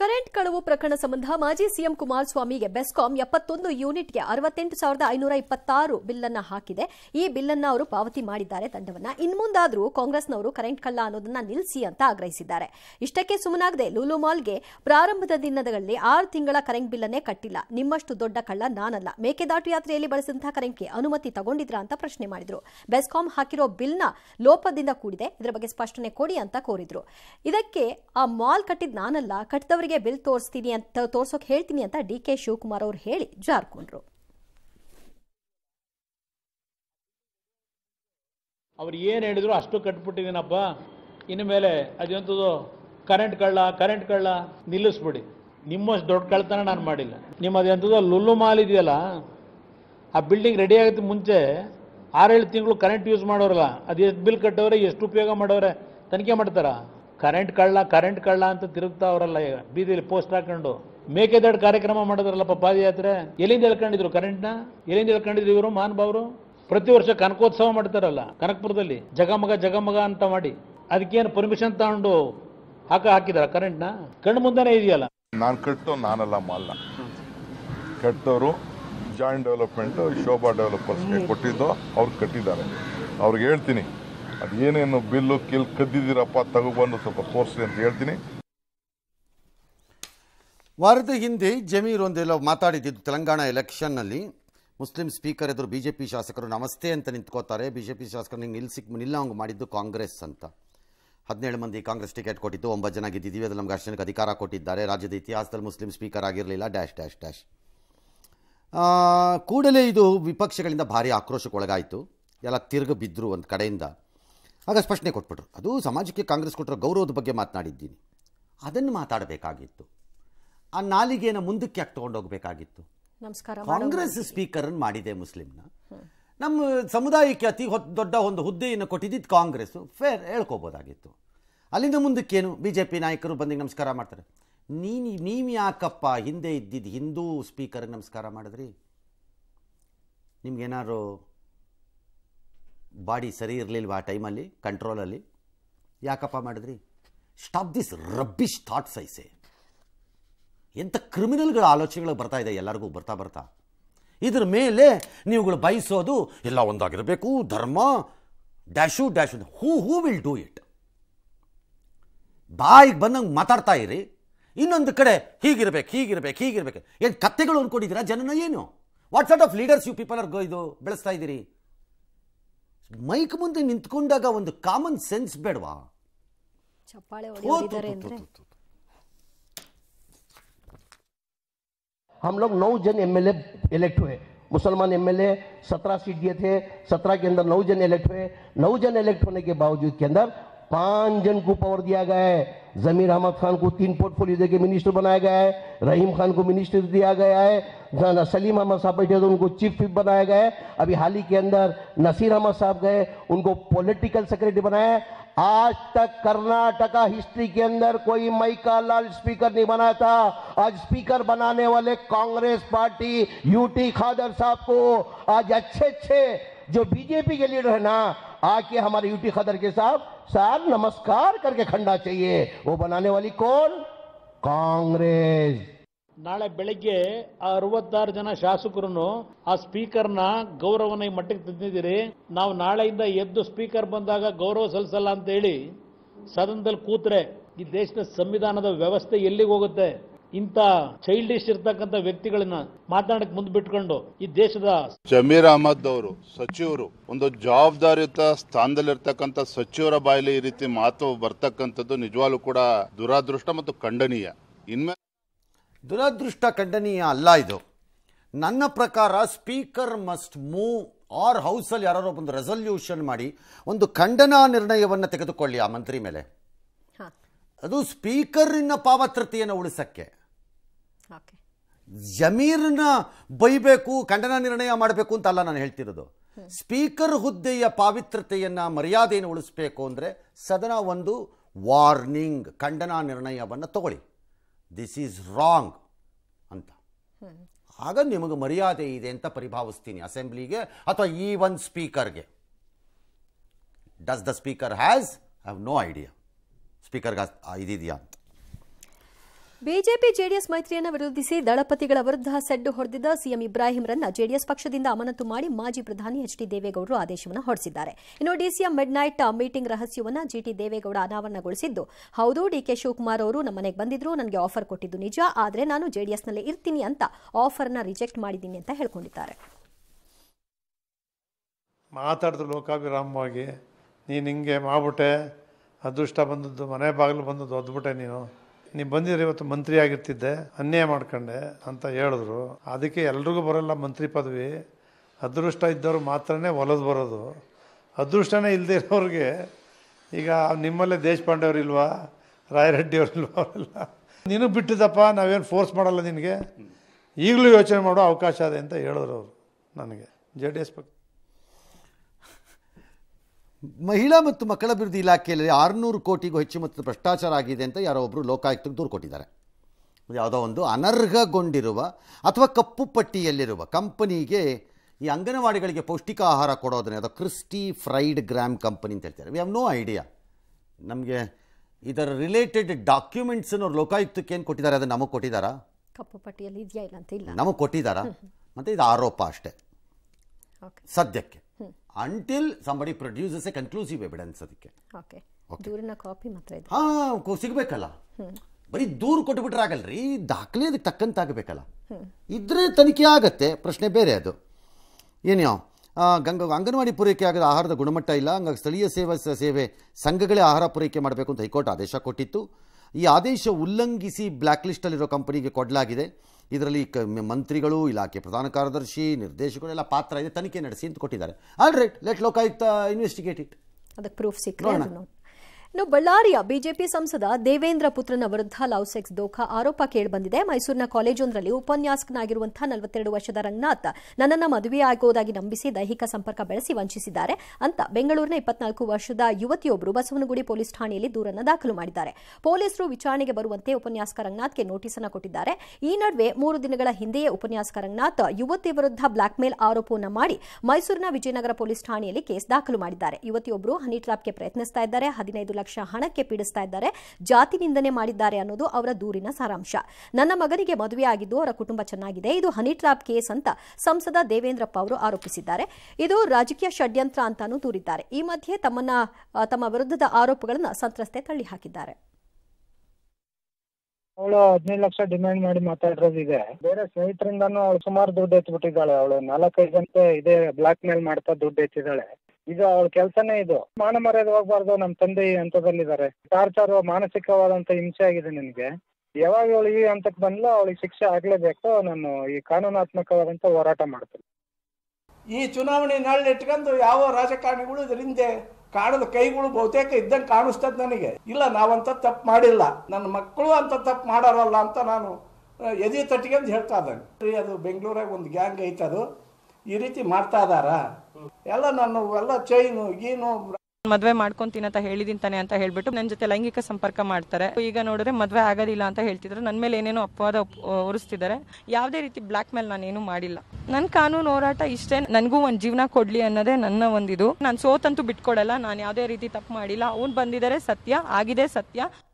current ಕಳವು ಪ್ರಕರಣ ಸಂಬಂಧ ಮಾಜಿ ಸಿಎಂ ಕುಮಾರಸ್ವಾಮಿಗೆ ಬೆಸ್ಕಾಂ ಎಪ್ಪತ್ತೊಂದು ಯೂನಿಟ್ಗೆ ಅರವತ್ತೆಂಟು ಸಾವಿರದ ಐನೂರ ಇಪ್ಪತ್ತಾರು ಬಿಲ್ ಅನ್ನ ಹಾಕಿದೆ ಈ ಬಿಲ್ ಅನ್ನ ಅವರು ಪಾವತಿ ಮಾಡಿದ್ದಾರೆ ದಂಡವನ್ನ ಇನ್ಮುಂದಾದರೂ ಕಾಂಗ್ರೆಸ್ನವರು ಕರೆಂಟ್ ಕಳ್ಳ ಅನ್ನೋದನ್ನ ನಿಲ್ಲಿಸಿ ಅಂತ ಆಗ್ರಹಿಸಿದ್ದಾರೆ ಇಷ್ಟಕ್ಕೆ ಸುಮ್ಮನಾಗದೆ ಲೂಲು ಮಾಲ್ಗೆ ಪ್ರಾರಂಭದ ದಿನಗಳಲ್ಲಿ ಆರು ತಿಂಗಳ ಕರೆಂಟ್ ಬಿಲ್ ಅನ್ನೇ ಕಟ್ಟಿಲ್ಲ ನಿಮ್ಮಷ್ಟು ದೊಡ್ಡ ಕಳ್ಳ ನಾನಲ್ಲ ಮೇಕೆದಾಟು ಯಾತ್ರೆಯಲ್ಲಿ ಬಳಸಿದಂತಹ ಕರೆಂಟ್ಗೆ ಅನುಮತಿ ತಗೊಂಡಿದ್ರಾ ಅಂತ ಪ್ರಶ್ನೆ ಮಾಡಿದ್ರು ಬೆಸ್ಕಾಂ ಹಾಕಿರೋ ಬಿಲ್ನ ಲೋಪದಿಂದ ಕೂಡಿದೆ ಇದರ ಬಗ್ಗೆ ಸ್ಪಷ್ಟನೆ ಕೊಡಿ ಅಂತ ಕೋರಿದ್ರು ಇದಕ್ಕೆ ಆ ಮಾಲ್ ಕಟ್ಟಿದ್ ನಾನಲ್ಲ ಕಟ್ಟಿದವರಿಗೆ ನಿಮಗೆ ಬಿಲ್ ತೋರಿಸ್ತೀನಿ ಅಂತ ತೋರ್ಸೋಕೆ ಹೇಳ್ತೀನಿ ಅಂತ ಡಿ ಕೆ ಶಿವಕುಮಾರ್ ಅವರು ಹೇಳಿ ಜಾರ್ಕೊಂಡ್ರು ಅವ್ರು ಏನು ಹೇಳಿದ್ರು ಅಷ್ಟು ಕಟ್ಬಿಟ್ಟಿದ್ದೀನಪ್ಪ ಇನ್ನು ಮೇಲೆ ಅದೆಂಥದ್ದು ಕರೆಂಟ್ ಕಳ್ಳ ಕರೆಂಟ್ ಕಳ್ಳ ನಿಲ್ಲಿಸ್ಬಿಡಿ ನಿಮ್ಮಷ್ಟು ದೊಡ್ಡ ಕಳ್ತನ ನಾನು ಮಾಡಿಲ್ಲ ನಿಮ್ಮ ಅದೆಂಥದ್ದು ಲುಲ್ಲು ಮಾಲ್ ಇದೆಯಲ್ಲ ಆ ಬಿಲ್ಡಿಂಗ್ ರೆಡಿ ಆಗೋದು ಮುಂಚೆ ಆರೇಳು ತಿಂಗಳು ಕರೆಂಟ್ ಯೂಸ್ ಮಾಡೋರಲ್ಲ ಅದು ಎಷ್ಟು ಬಿಲ್ ಕಟ್ಟವ್ರೆ ಎಷ್ಟು ಉಪಯೋಗ ಮಾಡೋರೆ ತನಿಖೆ ಮಾಡ್ತಾರಾ ಕರೆಂಟ್ ಕಳ್ಳ ಕರೆಂಟ್ ಕಳ್ಳ ಅಂತ ತಿರುಗ್ತಾ ಅವರಲ್ಲ ಈಗ ಬೀದಿಲಿ ಪೋಸ್ಟ್ ಹಾಕೊಂಡು ಮೇಕೆದಾಡ್ ಕಾರ್ಯಕ್ರಮ ಮಾಡಿದ್ರಲ್ಲಪ್ಪ ಪಾದಯಾತ್ರೆ ಎಲ್ಲಿಂದ ಹೇಳ್ಕೊಂಡಿದ್ರು ಕರೆಂಟ್ನ ಎಲ್ಲಿಂದ ಹೇಳ್ಕೊಂಡಿದ್ರು ಇವರು ಮಾನ್ಬಾವ್ರು ಪ್ರತಿ ವರ್ಷ ಕನಕೋತ್ಸವ ಮಾಡ್ತಾರಲ್ಲ ಕನಕಪುರದಲ್ಲಿ ಜಗಮಗ ಜಗಮಗ ಅಂತ ಮಾಡಿ ಅದಕ್ಕೇನು ಪರ್ಮಿಷನ್ ತಗೊಂಡು ಹಾಕ ಹಾಕಿದಾರ ಕರೆಂಟ್ನ ಕಣ್ಣು ಮುಂದೆನೇ ಇದೆಯಲ್ಲ ನಾನು ಕಟ್ಟೋ ನಾನಲ್ಲ ಮಾಲ್ನ ಕಟ್ಟೋರು ಜಾಯಿಂಟ್ ಡೆವಲಪ್ಮೆಂಟ್ ಶೋಭಾ ಡೆವಲಪರ್ಸ್ಗೆ ಕೊಟ್ಟಿದ್ದು ಅವ್ರು ಕಟ್ಟಿದ್ದಾರೆ ಅವ್ರಿಗೆ ಹೇಳ್ತೀನಿ ಅದೇನೇನು ಬಿಲ್ಲು ಕಿಲ್ ಕದ್ದಿದ್ದೀರಪ್ಪ ತಗೊಬಂದು ಸ್ವಲ್ಪ ತೋರಿಸಿ ಅಂತ ಹೇಳ್ತೀನಿ ವಾರದ ಹಿಂದೆ ಜಮೀರ್ ಒಂದೆಲ್ಲ ಮಾತಾಡಿದ್ದು ತೆಲಂಗಾಣ ಎಲೆಕ್ಷನ್ನಲ್ಲಿ ಮುಸ್ಲಿಂ ಸ್ಪೀಕರ್ ಎದುರು ಬಿ ಜೆ ಪಿ ಶಾಸಕರು ನಮಸ್ತೆ ಅಂತ ನಿಂತ್ಕೋತಾರೆ ಬಿ ಜೆ ಪಿ ಶಾಸಕರು ನಿಂಗೆ ನಿಲ್ಸಿಕ್ ನಿಲ್ಲವಂಗೆ ಮಾಡಿದ್ದು ಕಾಂಗ್ರೆಸ್ ಅಂತ ಹದಿನೇಳು ಮಂದಿ ಕಾಂಗ್ರೆಸ್ ಟಿಕೆಟ್ ಕೊಟ್ಟಿದ್ದು ಒಂಬತ್ತು ಜನ ಗೆದ್ದಿದ್ದೀವಿ ಅದು ನಮ್ಗೆ ಜನಕ್ಕೆ ಅಧಿಕಾರ ಕೊಟ್ಟಿದ್ದಾರೆ ರಾಜ್ಯದ ಇತಿಹಾಸದಲ್ಲಿ ಮುಸ್ಲಿಂ ಸ್ಪೀಕರ್ ಆಗಿರಲಿಲ್ಲ ಡ್ಯಾಶ್ ಡ್ಯಾಶ್ ಡ್ಯಾಶ್ ಕೂಡಲೇ ಇದು ವಿಪಕ್ಷಗಳಿಂದ ಭಾರಿ ಆಕ್ರೋಶಕ್ಕೊಳಗಾಯಿತು ಎಲ್ಲ ತಿರುಗಿ ಬಿದ್ದರು ಒಂದು ಕಡೆಯಿಂದ ಆಗ ಸ್ಪಷ್ಟನೆ ಕೊಟ್ಬಿಟ್ರು ಅದು ಸಮಾಜಕ್ಕೆ ಕಾಂಗ್ರೆಸ್ ಕೊಟ್ಟರು ಗೌರವದ ಬಗ್ಗೆ ಮಾತನಾಡಿದ್ದೀನಿ ಅದನ್ನು ಮಾತಾಡಬೇಕಾಗಿತ್ತು ಆ ನಾಲಿಗೆನ ಮುಂದಕ್ಕೆ ಯಾಕೆ ತೊಗೊಂಡೋಗ್ಬೇಕಾಗಿತ್ತು ನಮಸ್ಕಾರ ಕಾಂಗ್ರೆಸ್ ಸ್ಪೀಕರನ್ನು ಮಾಡಿದೆ ಮುಸ್ಲಿಮ್ನ ನಮ್ಮ ಸಮುದಾಯಕ್ಕೆ ಅತಿ ದೊಡ್ಡ ಒಂದು ಹುದ್ದೆಯನ್ನು ಕೊಟ್ಟಿದ್ದಿದ್ದು ಕಾಂಗ್ರೆಸ್ಸು ಫೇರ್ ಹೇಳ್ಕೋಬೋದಾಗಿತ್ತು ಅಲ್ಲಿಂದ ಮುಂದಕ್ಕೇನು ಬಿ ಜೆ ಪಿ ನಾಯಕರು ಬಂದಿಗೆ ನಮಸ್ಕಾರ ಮಾಡ್ತಾರೆ ನೀನು ನೀವು ಯಾಕಪ್ಪ ಹಿಂದೆ ಇದ್ದಿದ್ದು ಹಿಂದೂ ಸ್ಪೀಕರ್ಗೆ ನಮಸ್ಕಾರ ಮಾಡಿದ್ರಿ ಏನಾದರೂ ಬಾಡಿ ಸರಿ ಇರಲಿಲ್ವ ಆ ಟೈಮಲ್ಲಿ ಕಂಟ್ರೋಲಲ್ಲಿ ಯಾಕಪ್ಪ ಮಾಡಿದ್ರಿ ಸ್ಟಾಪ್ ದಿಸ್ ರಬ್ಬಿಶ್ ಥಾಟ್ಸ್ ಐಸೆ ಎಂಥ ಕ್ರಿಮಿನಲ್ಗಳ ಆಲೋಚನೆಗಳು ಬರ್ತಾ ಇದೆ ಎಲ್ಲರಿಗೂ ಬರ್ತಾ ಬರ್ತಾ ಇದ್ರ ಮೇಲೆ ನೀವುಗಳು ಬಯಸೋದು ಎಲ್ಲ ಒಂದಾಗಿರಬೇಕು ಧರ್ಮ dash dash who who will do it ಬಾಯಿಗೆ ಬಂದಂಗೆ ಮಾತಾಡ್ತಾ ಇರಿ ಇನ್ನೊಂದು ಕಡೆ ಹೀಗಿರ್ಬೇಕು ಹೀಗಿರ್ಬೇಕು ಹೀಗಿರ್ಬೇಕು ಏನು ಕತ್ತೆಗಳು ಅಂದ್ಕೊಂಡಿದ್ದೀರಾ ಜನನ ಏನು what sort of leaders you people are ಇದು ಬೆಳೆಸ್ತಾ ಇದ್ದೀರಿ ಮೈಕ್ ಮುಂದೆ ನಿಂತ್ಕೊಂಡಾಗ ಒಂದು ಕಾಮನ್ ಸೆನ್ಸ್ ಬೇಡವಾ हम लोग नौ जन एमएलए इलेक्ट हुए मुसलमान एमएलए सत्रह सीट दिए थे सत्रह के अंदर नौ जन इलेक्ट हुए नौ जन इलेक्ट होने के बावजूद के अंदर पांच जन को पावर दिया गया है जमीर अहमद खान को तीन पोर्टफोलियो देके मिनिस्टर बनाया गया है रहीम खान को मिनिस्टर दिया गया है ना सलीम अहमद साहब बैठे थे उनको चीफ विप बनाया गया है अभी हाल ही के अंदर नसीर अहमद साहब गए उनको पॉलिटिकल सेक्रेटरी बनाया आज तक कर्नाटका हिस्ट्री के अंदर कोई माइका लाल स्पीकर नहीं बना था आज स्पीकर बनाने वाले कांग्रेस पार्टी यूटी खादर साहब को आज अच्छे अच्छे जो बीजेपी के लीडर है ना आके हमारे यूटी खदर के साहब साहब नमस्कार करके खंडा चाहिए वो बनाने वाली कौन कांग्रेस ನಾಳೆ ಬೆಳಿಗ್ಗೆ ಆ ಅರವತ್ತಾರು ಜನ ಶಾಸಕರು ಆ ಸ್ಪೀಕರ್ನ ಗೌರವನ ಈ ಮಟ್ಟಕ್ಕೆ ತಂದಿದ್ದೀರಿ ನಾವು ನಾಳೆಯಿಂದ ಎದ್ದು ಸ್ಪೀಕರ್ ಬಂದಾಗ ಗೌರವ ಸಲ್ಲಿಸಲ್ಲ ಅಂತ ಹೇಳಿ ಸದನದಲ್ಲಿ ಕೂತ್ರೆ ಈ ದೇಶದ ಸಂವಿಧಾನದ ವ್ಯವಸ್ಥೆ ಎಲ್ಲಿಗೆ ಹೋಗುತ್ತೆ ಇಂಥ ಚೈಲ್ಡಿಶ್ ಇರ್ತಕ್ಕಂಥ ವ್ಯಕ್ತಿಗಳನ್ನ ಮಾತನಾಡಕ್ ಮುಂದೆ ಬಿಟ್ಕೊಂಡು ಈ ದೇಶದ ಜಮೀರ್ ಅಹಮದ್ ಅವರು ಸಚಿವರು ಒಂದು ಜವಾಬ್ದಾರಿಯುತ ಸ್ಥಾನದಲ್ಲಿರ್ತಕ್ಕಂಥ ಸಚಿವರ ಬಾಯಲ್ಲಿ ಈ ರೀತಿ ಮಾತು ಬರ್ತಕ್ಕಂಥದ್ದು ನಿಜವಾಗ್ಲೂ ಕೂಡ ದುರಾದೃಷ್ಟ ಮತ್ತು ಖಂಡನೀಯ ಇನ್ಮೇ ದುರಾದೃಷ್ಟ ಖಂಡನೀಯ ಅಲ್ಲ ಇದು ನನ್ನ ಪ್ರಕಾರ ಸ್ಪೀಕರ್ ಮಸ್ಟ್ ಮೂವ್ ಆರ್ ಹೌಸಲ್ಲಿ ಯಾರೋ ಒಂದು ರೆಸಲ್ಯೂಷನ್ ಮಾಡಿ ಒಂದು ಖಂಡನಾ ನಿರ್ಣಯವನ್ನು ತೆಗೆದುಕೊಳ್ಳಿ ಆ ಮಂತ್ರಿ ಮೇಲೆ ಅದು ಸ್ಪೀಕರ್ನ ಪಾವತ್ರತೆಯನ್ನು ಉಳಿಸಕ್ಕೆ ಜಮೀರ್ನ ಬೈಬೇಕು ಖಂಡನ ನಿರ್ಣಯ ಮಾಡಬೇಕು ಅಂತ ಅಲ್ಲ ನಾನು ಹೇಳ್ತಿರೋದು ಸ್ಪೀಕರ್ ಹುದ್ದೆಯ ಪಾವಿತ್ರತೆಯನ್ನು ಮರ್ಯಾದೆಯನ್ನು ಉಳಿಸ್ಬೇಕು ಅಂದರೆ ಸದನ ಒಂದು ವಾರ್ನಿಂಗ್ ಖಂಡನ ನಿರ್ಣಯವನ್ನು ತಗೊಳ್ಳಿ ದಿಸ್ ಈಸ್ ರಾಂಗ್ ಅಂತ ಆಗ ನಿಮಗೆ ಮರ್ಯಾದೆ ಇದೆ ಅಂತ ಪರಿಭಾವಿಸ್ತೀನಿ ಅಸೆಂಬ್ಲಿಗೆ ಅಥವಾ ಈ ಒನ್ ಸ್ಪೀಕರ್ಗೆ does the speaker has I have no idea ಸ್ಪೀಕರ್ಗೆ ಇದೆಯಾ ಅಂತ ಬಿಜೆಪಿ ಜೆಡಿಎಸ್ ಮೈತ್ರಿಯನ್ನು ವಿರೋಧಿಸಿ ದಳಪತಿಗಳ ವಿರುದ್ಧ ಸೆಡ್ಡು ಹೊಡೆದಿದ್ದ ಸಿಎಂ ಇಬ್ರಾಹಿಂರನ್ನ ಜೆಡಿಎಸ್ ಪಕ್ಷದಿಂದ ಅಮನತು ಮಾಡಿ ಮಾಜಿ ಪ್ರಧಾನಿ ಎಚ್ ಡಿ ದೇವೇಗೌಡರು ಆದೇಶವನ್ನು ಹೊರಡಿಸಿದ್ದಾರೆ ಇನ್ನು ಡಿಸಿಎಂ ಮಿಡ್ ನೈಟ್ ಮೀಟಿಂಗ್ ರಹಸ್ಯವನ್ನ ಜಿಟಿ ದೇವೇಗೌಡ ಅನಾವರಣಗೊಳಿಸಿದ್ದು ಹೌದು ಡಿಕೆ ಶಿವಕುಮಾರ್ ಅವರು ನಮ್ಮ ಮನೆಗೆ ಬಂದಿದ್ರು ನನಗೆ ಆಫರ್ ಕೊಟ್ಟಿದ್ದು ನಿಜ ಆದರೆ ನಾನು ಜೆಡಿಎಸ್ನಲ್ಲೇ ಇರ್ತೀನಿ ಅಂತ ಆಫರ್ನ ರಿಜೆಕ್ಟ್ ಮಾಡಿದ್ದೀನಿ ಅಂತ ಹೇಳ್ಕೊಂಡಿದ್ದಾರೆ ಮಾತಾಡಿದ್ರು ಲೋಕಾಭಿರಾಮವಾಗಿ ನೀನು ಹಿಂಗೆ ಮಾಡ್ಬಿಟ್ಟೆ ಅದೃಷ್ಟ ಬಂದದ್ದು ಮನೆ ಬಾಗಿಲು ಬಂದದ್ದು ಒದ್ಬಿಟ್ಟೆ ನೀನು ನೀ ಬಂದಿದ್ರೆ ಇವತ್ತು ಮಂತ್ರಿ ಆಗಿರ್ತಿದ್ದೆ ಅನ್ಯಾಯ ಮಾಡ್ಕೊಂಡೆ ಅಂತ ಹೇಳಿದ್ರು ಅದಕ್ಕೆ ಎಲ್ರಿಗೂ ಬರೋಲ್ಲ ಮಂತ್ರಿ ಪದವಿ ಅದೃಷ್ಟ ಇದ್ದವ್ರು ಮಾತ್ರನೇ ಒಲದು ಬರೋದು ಅದೃಷ್ಟನೇ ಇಲ್ಲದೆ ಇರೋರಿಗೆ ಈಗ ನಿಮ್ಮಲ್ಲೇ ದೇಶಪಾಂಡೆ ಅವರಿಲ್ವಾ ರಾಯರೆಡ್ಡಿ ಅವರಿಲ್ವಾ ಅವರೆಲ್ಲ ನೀನು ಬಿಟ್ಟಿದ್ದಪ್ಪ ನಾವೇನು ಫೋರ್ಸ್ ಮಾಡಲ್ಲ ನಿನಗೆ ಈಗಲೂ ಯೋಚನೆ ಮಾಡೋ ಅವಕಾಶ ಇದೆ ಅಂತ ಹೇಳಿದ್ರು ಅವರು ನನಗೆ ಜೆ ಡಿ ಎಸ್ ಪಕ್ಷ ಮಹಿಳಾ ಮತ್ತು ಮಕ್ಕಳ ಅಭಿವೃದ್ಧಿ ಇಲಾಖೆಯಲ್ಲಿ ಆರುನೂರು ಕೋಟಿಗೂ ಹೆಚ್ಚು ಮೊತ್ತದ ಭ್ರಷ್ಟಾಚಾರ ಆಗಿದೆ ಅಂತ ಯಾರೋ ಒಬ್ಬರು ಲೋಕಾಯುಕ್ತಕ್ಕೆ ದೂರು ಕೊಟ್ಟಿದ್ದಾರೆ ಯಾವುದೋ ಒಂದು ಅನರ್ಹಗೊಂಡಿರುವ ಅಥವಾ ಕಪ್ಪು ಪಟ್ಟಿಯಲ್ಲಿರುವ ಕಂಪನಿಗೆ ಈ ಅಂಗನವಾಡಿಗಳಿಗೆ ಪೌಷ್ಟಿಕ ಆಹಾರ ಕೊಡೋದನ್ನೇ ಅದು ಕ್ರಿಸ್ಟಿ ಫ್ರೈಡ್ ಗ್ರಾಮ್ ಕಂಪನಿ ಅಂತ ಹೇಳ್ತಾರೆ ವಿ ಹ್ಯಾವ್ ನೋ ಐಡಿಯಾ ನಮಗೆ ಇದರ ರಿಲೇಟೆಡ್ ಡಾಕ್ಯುಮೆಂಟ್ಸನ್ನು ಅವ್ರು ಲೋಕಾಯುಕ್ತಕ್ಕೆ ಏನು ಕೊಟ್ಟಿದ್ದಾರೆ ಅದನ್ನು ನಮಗೆ ಕೊಟ್ಟಿದ್ದಾರಾ ಕಪ್ಪು ಪಟ್ಟಿಯಲ್ಲಿ ಇದೆಯಾ ಇಲ್ಲ ಅಂತ ಇಲ್ಲ ನಮಗೆ ಕೊಟ್ಟಿದ್ದಾರಾ ಮತ್ತು ಇದು ಆರೋಪ ಅಷ್ಟೇ ಸದ್ಯಕ್ಕೆ until somebody produces a conclusive evidence ಅದಕ್ಕೆ ಓಕೆ ದೂರಿನ ಕಾಪಿ ಮಾತ್ರ ಇದೆ ಹಾ ಸಿಗ್ಬೇಕಲ್ಲ ಬರೀ ದೂರು ಕೊಟ್ಬಿಟ್ರೆ ಆಗಲ್ರಿ ದಾಖಲೆ ಅದಕ್ಕೆ ಆಗಬೇಕಲ್ಲ ಇದ್ರೆ ತನಿಖೆ ಆಗತ್ತೆ ಪ್ರಶ್ನೆ ಬೇರೆ ಅದು ಏನೋ ಗಂಗ ಅಂಗನವಾಡಿ ಪೂರೈಕೆ ಆಗದ ಆಹಾರದ ಗುಣಮಟ್ಟ ಇಲ್ಲ ಹಂಗಾಗಿ ಸ್ಥಳೀಯ ಸೇವಾ ಸೇವೆ ಸಂಘಗಳೇ ಆಹಾರ ಪೂರೈಕೆ ಮಾಡಬೇಕು ಅಂತ ಹೈಕೋರ್ಟ್ ಆದೇಶ ಕೊಟ್ಟಿತ್ತು ಈ ಆದೇಶ ಉಲ್ಲಂಘಿಸಿ ಬ್ಲ್ಯಾಕ್ ಲಿಸ್ಟಲ್ಲಿರೋ ಕಂಪನಿಗೆ ಕೊಡಲಾಗಿದೆ ಇದರಲ್ಲಿ ಕ ಮಂತ್ರಿಗಳು ಇಲಾಖೆ ಪ್ರಧಾನ ಕಾರ್ಯದರ್ಶಿ ನಿರ್ದೇಶಕರು ಎಲ್ಲ ಪಾತ್ರ ಇದೆ ತನಿಖೆ ನಡೆಸಿ ಅಂತ ಕೊಟ್ಟಿದ್ದಾರೆ all right let Lokayukta investigate it ಅದಕ್ಕೆ ಪ್ರೂಫ್ ಸಿಕ್ಕ ಇನ್ನು ಬಳ್ಳಾರಿಯ ಬಿಜೆಪಿ ಸಂಸದ ದೇವೇಂದ್ರ ಪುತ್ರನ ವಿರುದ್ಧ ಲವ್ ಸೆಕ್ಸ್ ದೋಖಾ ಆರೋಪ ಕೇಳಿಬಂದಿದೆ ಮೈಸೂರಿನ ಕಾಲೇಜೊಂದರಲ್ಲಿ ಉಪನ್ಯಾಸಕನಾಗಿರುವಂತಹ ನಲವತ್ತೆರಡು ವರ್ಷದ ರಂಗನಾಥ್ ನನ್ನನ್ನು ಮದುವೆಯಾಗುವುದಾಗಿ ನಂಬಿಸಿ ದೈಹಿಕ ಸಂಪರ್ಕ ಬೆಳೆಸಿ ವಂಚಿಸಿದ್ದಾರೆ ಅಂತ ಬೆಂಗಳೂರಿನ ಇಪ್ಪತ್ನಾಲ್ಕು ವರ್ಷದ ಯುವತಿಯೊಬ್ಬರು ಬಸವನಗುಡಿ ಪೊಲೀಸ್ ಠಾಣೆಯಲ್ಲಿ ದೂರನ್ನು ದಾಖಲು ಮಾಡಿದ್ದಾರೆ ಪೊಲೀಸರು ವಿಚಾರಣೆಗೆ ಬರುವಂತೆ ಉಪನ್ಯಾಸಕ ರಂಗನಾಥ್ಗೆ ನೋಟಿಸ್ ಅನ್ನು ಕೊಟ್ಟಿದ್ದಾರೆ ಈ ನಡುವೆ ಮೂರು ದಿನಗಳ ಹಿಂದೆಯೇ ಉಪನ್ಯಾಸಕ ರಂಗನಾಥ್ ಯುವತಿ ವಿರುದ್ಧ ಬ್ಲಾಕ್ಮೇಲ್ ಆರೋಪವನ್ನು ಮಾಡಿ ಮೈಸೂರಿನ ವಿಜಯನಗರ ಪೊಲೀಸ್ ಠಾಣೆಯಲ್ಲಿ ಕೇಸ್ ದಾಖಲು ಮಾಡಿದ್ದಾರೆ ಯುವತಿಯೊಬ್ಬರು ಹನಿ ಟ್ರಾಪ್ಗೆ ಪ್ರಯತ್ನಿಸ್ತಾ ಇದ್ದಾರೆ ಹದಿನೈದು ಲಕ್ಷ ಹಣಕ್ಕೆ ಪೀಡಿಸ್ತಾ ಇದ್ದಾರೆ ಜಾತಿ ನಿಂದನೆ ಮಾಡಿದ್ದಾರೆ ಅನ್ನೋದು ಅವರ ದೂರಿನ ಸಾರಾಂಶ ನನ್ನ ಮಗನಿಗೆ ಮದುವೆ ಆಗಿದ್ದು ಅವರ ಕುಟುಂಬ ಚೆನ್ನಾಗಿದೆ ಇದು ಹನಿ ಟ್ರಾಪ್ ಕೇಸ್ ಅಂತ ಸಂಸದ ದೇವೇಂದ್ರಪ್ಪ ಅವರು ಆರೋಪಿಸಿದ್ದಾರೆ ಇದು ರಾಜಕೀಯ ಷಡ್ಯಂತ್ರ ಅಂತಾನೂ ದೂರಿದ್ದಾರೆ ಈ ಮಧ್ಯೆ ತಮ್ಮನ್ನ ತಮ್ಮ ವಿರುದ್ಧದ ಆರೋಪಗಳನ್ನು ಸಂತ್ರಸ್ತೆ ತಳ್ಳಿ ಹಾಕಿದ್ದಾರೆ ಅವಳು ಹದಿನೈದು ಲಕ್ಷ ಡಿಮ್ಯಾಂಡ್ ಮಾಡಿ ಮಾತಾಡಿರೋದಿದೆ ಬೇರೆ ಸ್ನೇಹಿತರಿಂದಾನು ಅವಳು ಸುಮಾರು ದುಡ್ಡು ಎತ್ಬಿಟ್ಟಿದ್ದಾಳೆ ಅವಳು ನಾಲ್ಕೈದು ಗಂಟೆ ಇದೇ ಬ್ಲಾಕ್ ಮೇಲ್ ಮಾಡ್ತಾ ದುಡ್ಡು ಎತ್ತಿದ್ದಾಳೆ ಇದು ಅವ್ರ ಕೆಲಸನೇ ಇದು ಮಾನ ಮರ್ಯಾದೆ ಹೋಗ್ಬಾರ್ದು ನಮ್ ತಂದೆ ಈ ಹಂತದಲ್ಲಿದ್ದಾರೆ ಟಾರ್ಚರ್ ಮಾನಸಿಕವಾದಂತ ಹಿಂಸೆ ಆಗಿದೆ ನಿನ್ಗೆ ಯಾವಾಗ ಅವಳು ಈ ಹಂತಕ್ಕೆ ಬಂದ್ಲೋ ಅವಳಿಗೆ ಶಿಕ್ಷೆ ಆಗ್ಲೇಬೇಕು ನಾನು ಈ ಕಾನೂನಾತ್ಮಕವಾದಂತ ಹೋರಾಟ ಮಾಡ್ತೀನಿ ಈ ಚುನಾವಣೆ ನಾಳೆ ಇಟ್ಕೊಂಡು ಯಾವ ರಾಜಕಾರಣಿಗಳು ಇದರಿಂದ ಕಾಣದ ಕೈಗಳು ಬಹುತೇಕ ಇದ್ದಂಗೆ ಕಾಣಿಸ್ತದ ನನಗೆ ಇಲ್ಲ ನಾವಂತ ತಪ್ಪು ಮಾಡಿಲ್ಲ ನನ್ನ ಮಕ್ಕಳು ಅಂತ ತಪ್ಪು ಮಾಡಾರಲ್ಲ ಅಂತ ನಾನು ಎದೆ ತಟ್ಟಿಗೆ ಅಂತ ಹೇಳ್ತಾ ಇದ್ದಾನೆ ಅದು ಬೆಂಗಳೂರಾಗ ಒಂದು ಗ್ಯಾಂಗ್ ಅದು ಈ ರೀತಿ ಮಾಡ್ತಾ ಇದಾರ ಎಲ್ಲ ನಾನು ಎಲ್ಲ ಚೈನು ಏನು ಮದ್ವೆ ಮಾಡ್ಕೊಂತೀನಿ ಅಂತ ಹೇಳಿದೀನಿ ತಾನೆ ಅಂತ ಹೇಳ್ಬಿಟ್ಟು ನನ್ನ ಜೊತೆ ಲೈಂಗಿಕ ಸಂಪರ್ಕ ಮಾಡ್ತಾರೆ ಈಗ ನೋಡಿದ್ರೆ ಮದ್ವೆ ಆಗೋದಿಲ್ಲ ಅಂತ ಹೇಳ್ತಿದ್ರು ನನ್ನ ಮೇಲೆ ಏನೇನೋ ಅಪವಾದ ಹೊರಿಸ್ತಿದ್ದಾರೆ ಯಾವ್ದೇ ರೀತಿ ಬ್ಲಾಕ್ ಮೇಲ್ ನಾನೇನು ಮಾಡಿಲ್ಲ ನನ್ನ ಕಾನೂನು ಹೋರಾಟ ಇಷ್ಟೇ ನನಗೂ ಒಂದು ಜೀವನ ಕೊಡ್ಲಿ ಅನ್ನೋದೇ ನನ್ನ ಒಂದಿದು ನಾನು ಸೋತಂತೂ ಬಿಟ್ಕೊಡಲ್ಲ ನಾನು ಯಾವುದೇ ರೀತಿ ತಪ್ಪು ಮಾಡಿಲ್ಲ ಅವ್ನ್ ಬಂದಿದ್ದಾರೆ ಸತ್ಯ ಆಗಿದೆ ಸತ್ಯ